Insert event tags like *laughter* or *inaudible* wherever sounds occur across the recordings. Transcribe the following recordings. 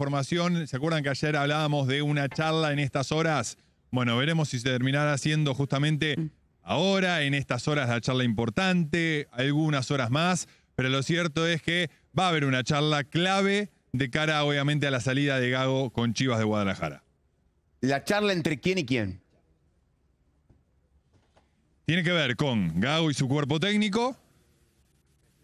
formación, ¿se acuerdan que ayer hablábamos de una charla en estas horas? Bueno, veremos si se terminará haciendo justamente mm. ahora, en estas horas la charla importante, algunas horas más, pero lo cierto es que va a haber una charla clave de cara obviamente a la salida de Gago con Chivas de Guadalajara. ¿La charla entre quién y quién? Tiene que ver con Gago y su cuerpo técnico.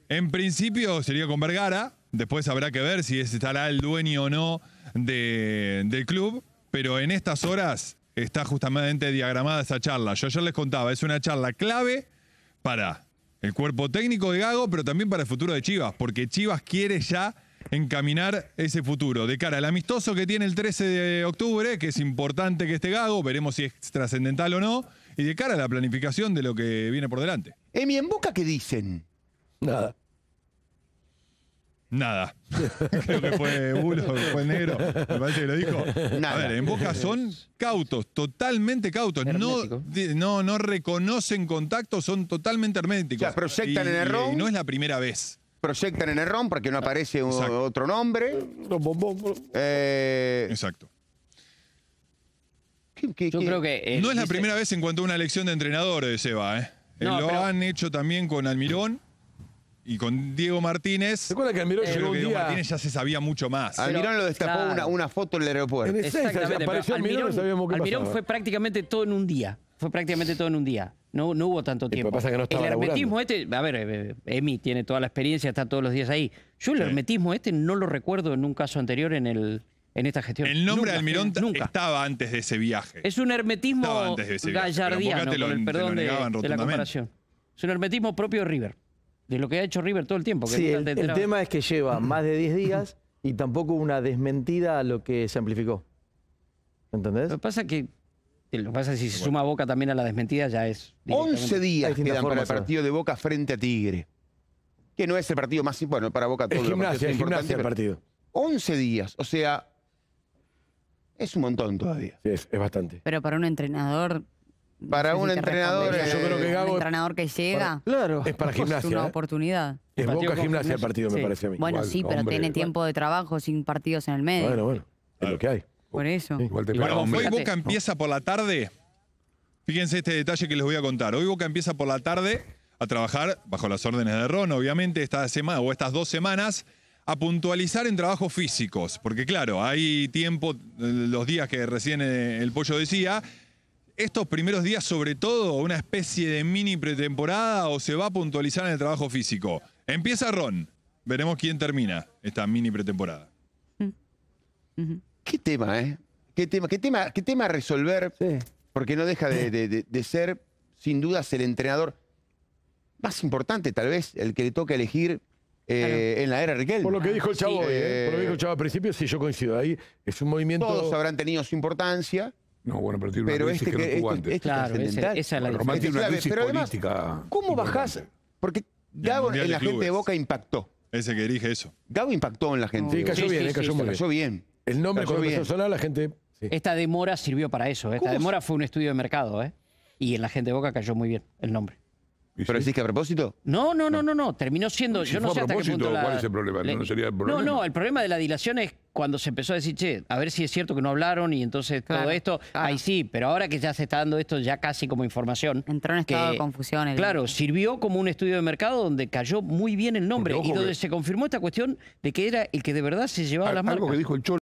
En principio sería con Vergara, Después habrá que ver si estará el dueño o no del club, pero en estas horas está justamente diagramada esa charla. Yo ayer les contaba, es una charla clave para el cuerpo técnico de Gago, pero también para el futuro de Chivas, porque Chivas quiere ya encaminar ese futuro de cara al amistoso que tiene el 13 de octubre, que es importante que esté Gago, veremos si es trascendental o no, y de cara a la planificación de lo que viene por delante. Emi, ¿en Boca qué dicen? Nada. Nada. *laughs* Creo que fue Bulo, fue Negro, me parece que lo dijo. A ver, en Boca son cautos, totalmente cautos. No, no, reconocen contacto, son totalmente herméticos. proyectan en el Y no es la primera vez. Proyectan en el porque no aparece otro nombre. Eh, Exacto. Eh, no es la primera vez en cuanto a una elección de entrenadores, Se ¿eh? lo han hecho también con Almirón y con Diego Martínez. ¿Recuerda que Almirón eh, llegó un Diego Martínez ya se sabía mucho más. Almirón lo destapó una, foto en el aeropuerto. Almirón, Almirón fue prácticamente todo en un día. Fue prácticamente todo en un día. No, no hubo tanto tiempo. pasa que el hermetismo este, a ver, eh, eh, Emi tiene toda la experiencia, está todos los días ahí. Yo el hermetismo este no lo recuerdo en un caso anterior en, el, en esta gestión. El nombre de Almirón Nunca. estaba antes de ese viaje. Es un hermetismo gallardiano, el perdón de, la comparación. Es un hermetismo propio de River de lo que ha hecho River todo el tiempo. sí, el, tema es que lleva *clears throat* más de 10 días y tampoco una desmentida a lo que se amplificó. ¿Entendés? Lo que pasa es que eh, lo pasa si se suma Boca también a la desmentida ya es... 11 días quedan para el partido de Boca frente a Tigre. Que no es el partido más importante, bueno, para Boca todo lo gimnasia, importante. El partido. 11 días, o sea, es un montón todavía. Sí, es bastante. Pero para un entrenador para un eh, entrenador. que entrenador que llega. claro. Es para gimnasia. Es una ¿eh? oportunidad. Es Boca Gimnasia el partido, me parece a mí. Bueno, sí, pero tiene tiempo de trabajo sin partidos en el medio. Bueno, bueno. Es lo que hay. Por eso. bueno, hoy Boca empieza por la tarde. Fíjense este detalle que les voy a contar. Hoy Boca empieza por la tarde a trabajar bajo las órdenes de Ron, obviamente, esta semana o estas dos semanas, a puntualizar en trabajos físicos. Porque, claro, hay tiempo, eh, los días que recién el pollo decía, estos primeros días sobre todo una especie de mini pretemporada o se va a puntualizar en el trabajo físico? Empieza Ron. Veremos quién termina esta mini pretemporada. Mm. Qué tema, ¿eh? Qué tema, qué tema, qué tema resolver. Porque no deja de, ser, sin dudas, el entrenador más importante, tal vez, el que le toca elegir eh, en la era Riquelme. Por lo que dijo el chavo, ¿eh? por lo que dijo eh, el chavo al principio, sí, yo coincido. Ahí es un movimiento. Todos habrán tenido su importancia. No, bueno, pero tiene este que, no este, este esa, es la Román pero política. ¿Cómo bajás? Porque Gabo en la gente de Boca impactó. Ese que dirige eso. Gabo impactó en la gente. Sí, cayó bien, eh, cayó, cayó bien. El nombre cayó cuando a la gente... Esta demora sirvió para eso. ¿eh? Esta demora fue un estudio de mercado. ¿eh? Y en la gente de Boca cayó muy bien el nombre. ¿Pero decís que a propósito? No, no, no, no, no. Terminó siendo. yo no sé hasta qué punto. ¿Cuál es el problema? No, el problema. No, no, el problema de la dilación es cuando se empezó a decir, che, a ver si es cierto que no hablaron y entonces todo esto, ahí sí, pero ahora que ya se está dando esto ya casi como información. Entró en estado que, de confusión. Claro, sirvió como un estudio de mercado donde cayó muy bien el nombre y donde se confirmó esta cuestión de que era el que de verdad se llevaba las manos. dijo el